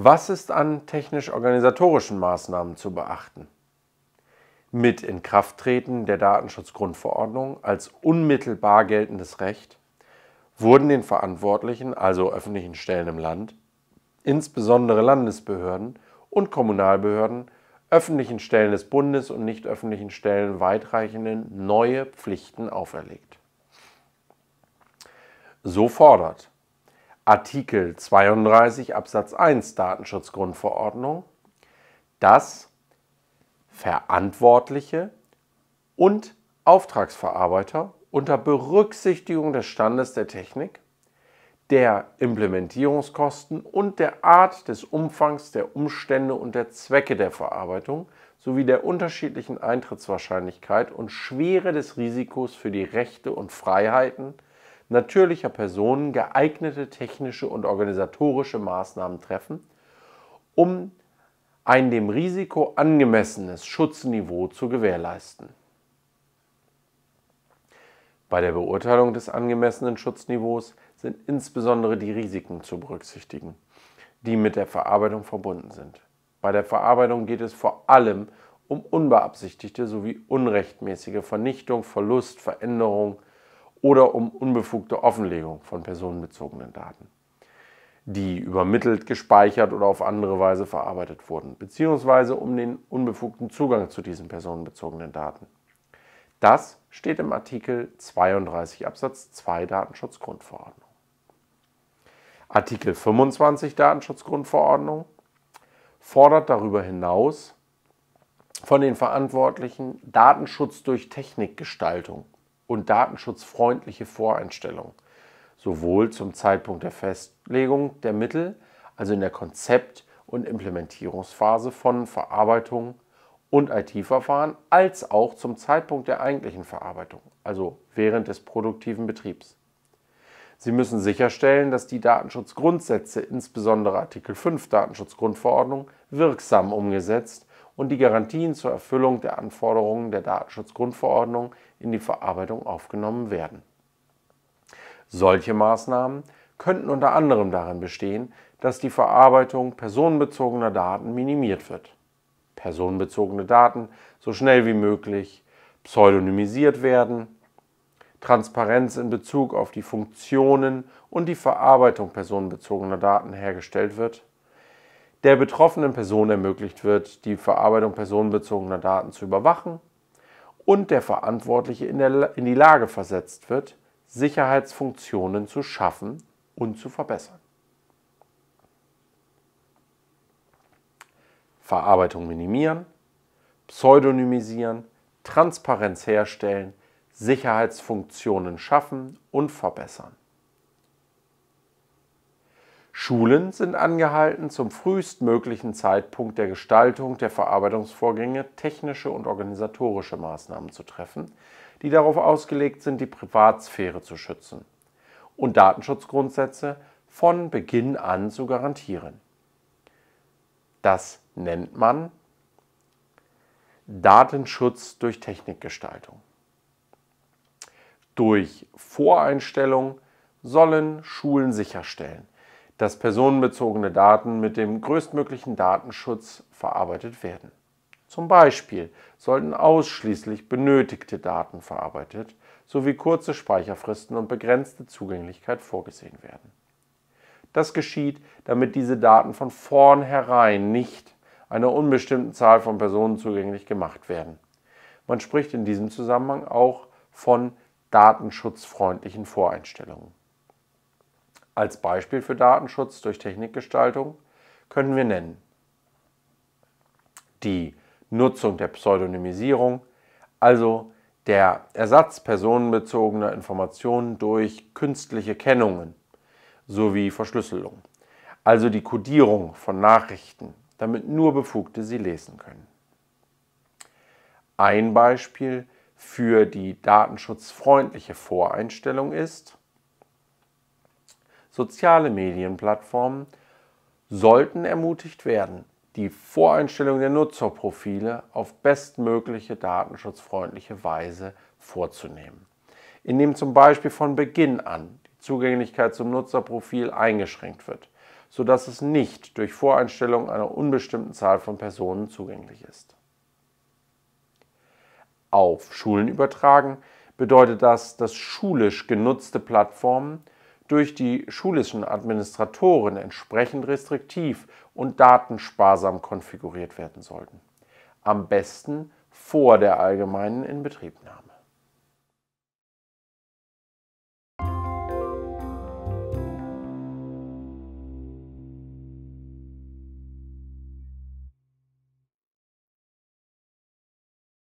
Was ist an technisch-organisatorischen Maßnahmen zu beachten? Mit Inkrafttreten der Datenschutzgrundverordnung als unmittelbar geltendes Recht wurden den Verantwortlichen, also öffentlichen Stellen im Land, insbesondere Landesbehörden und Kommunalbehörden, öffentlichen Stellen des Bundes und nicht öffentlichen Stellen weitreichenden neue Pflichten auferlegt. So fordert Artikel 32 Absatz 1 Datenschutzgrundverordnung, dass Verantwortliche und Auftragsverarbeiter unter Berücksichtigung des Standes der Technik der Implementierungskosten und der Art des Umfangs der Umstände und der Zwecke der Verarbeitung sowie der unterschiedlichen Eintrittswahrscheinlichkeit und Schwere des Risikos für die Rechte und Freiheiten natürlicher Personen geeignete technische und organisatorische Maßnahmen treffen, um ein dem Risiko angemessenes Schutzniveau zu gewährleisten. Bei der Beurteilung des angemessenen Schutzniveaus sind insbesondere die Risiken zu berücksichtigen, die mit der Verarbeitung verbunden sind. Bei der Verarbeitung geht es vor allem um unbeabsichtigte sowie unrechtmäßige Vernichtung, Verlust, Veränderung oder um unbefugte Offenlegung von personenbezogenen Daten, die übermittelt, gespeichert oder auf andere Weise verarbeitet wurden, beziehungsweise um den unbefugten Zugang zu diesen personenbezogenen Daten. Das steht im Artikel 32 Absatz 2 Datenschutzgrundverordnung. Artikel 25 Datenschutzgrundverordnung fordert darüber hinaus von den Verantwortlichen Datenschutz durch Technikgestaltung und datenschutzfreundliche Voreinstellungen, sowohl zum Zeitpunkt der Festlegung der Mittel, also in der Konzept- und Implementierungsphase von Verarbeitung und IT-Verfahren als auch zum Zeitpunkt der eigentlichen Verarbeitung, also während des produktiven Betriebs. Sie müssen sicherstellen, dass die Datenschutzgrundsätze, insbesondere Artikel 5 Datenschutzgrundverordnung, wirksam umgesetzt und die Garantien zur Erfüllung der Anforderungen der Datenschutzgrundverordnung in die Verarbeitung aufgenommen werden. Solche Maßnahmen könnten unter anderem darin bestehen, dass die Verarbeitung personenbezogener Daten minimiert wird personenbezogene Daten so schnell wie möglich pseudonymisiert werden, Transparenz in Bezug auf die Funktionen und die Verarbeitung personenbezogener Daten hergestellt wird, der betroffenen Person ermöglicht wird, die Verarbeitung personenbezogener Daten zu überwachen und der Verantwortliche in, der, in die Lage versetzt wird, Sicherheitsfunktionen zu schaffen und zu verbessern. Verarbeitung minimieren, pseudonymisieren, Transparenz herstellen, Sicherheitsfunktionen schaffen und verbessern. Schulen sind angehalten, zum frühestmöglichen Zeitpunkt der Gestaltung der Verarbeitungsvorgänge technische und organisatorische Maßnahmen zu treffen, die darauf ausgelegt sind, die Privatsphäre zu schützen und Datenschutzgrundsätze von Beginn an zu garantieren. Das nennt man Datenschutz durch Technikgestaltung. Durch Voreinstellung sollen Schulen sicherstellen, dass personenbezogene Daten mit dem größtmöglichen Datenschutz verarbeitet werden. Zum Beispiel sollten ausschließlich benötigte Daten verarbeitet sowie kurze Speicherfristen und begrenzte Zugänglichkeit vorgesehen werden. Das geschieht, damit diese Daten von vornherein nicht einer unbestimmten Zahl von Personen zugänglich gemacht werden. Man spricht in diesem Zusammenhang auch von datenschutzfreundlichen Voreinstellungen. Als Beispiel für Datenschutz durch Technikgestaltung können wir nennen die Nutzung der Pseudonymisierung, also der Ersatz personenbezogener Informationen durch künstliche Kennungen sowie Verschlüsselung, also die Kodierung von Nachrichten damit nur Befugte sie lesen können. Ein Beispiel für die datenschutzfreundliche Voreinstellung ist, soziale Medienplattformen sollten ermutigt werden, die Voreinstellung der Nutzerprofile auf bestmögliche datenschutzfreundliche Weise vorzunehmen, indem zum Beispiel von Beginn an die Zugänglichkeit zum Nutzerprofil eingeschränkt wird sodass es nicht durch Voreinstellung einer unbestimmten Zahl von Personen zugänglich ist. Auf Schulen übertragen bedeutet das, dass schulisch genutzte Plattformen durch die schulischen Administratoren entsprechend restriktiv und datensparsam konfiguriert werden sollten. Am besten vor der allgemeinen Inbetriebnahme.